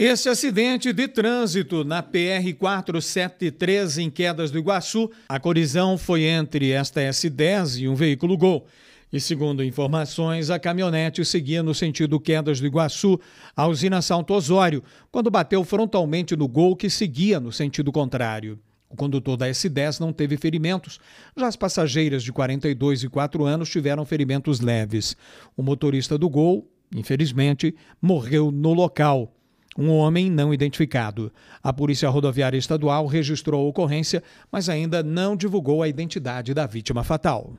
Este acidente de trânsito na PR 473 em Quedas do Iguaçu, a colisão foi entre esta S10 e um veículo Gol. E segundo informações, a caminhonete seguia no sentido Quedas do Iguaçu, à usina Santo Osório, quando bateu frontalmente no Gol que seguia no sentido contrário. O condutor da S10 não teve ferimentos, já as passageiras de 42 e 4 anos tiveram ferimentos leves. O motorista do Gol, infelizmente, morreu no local um homem não identificado. A Polícia Rodoviária Estadual registrou a ocorrência, mas ainda não divulgou a identidade da vítima fatal.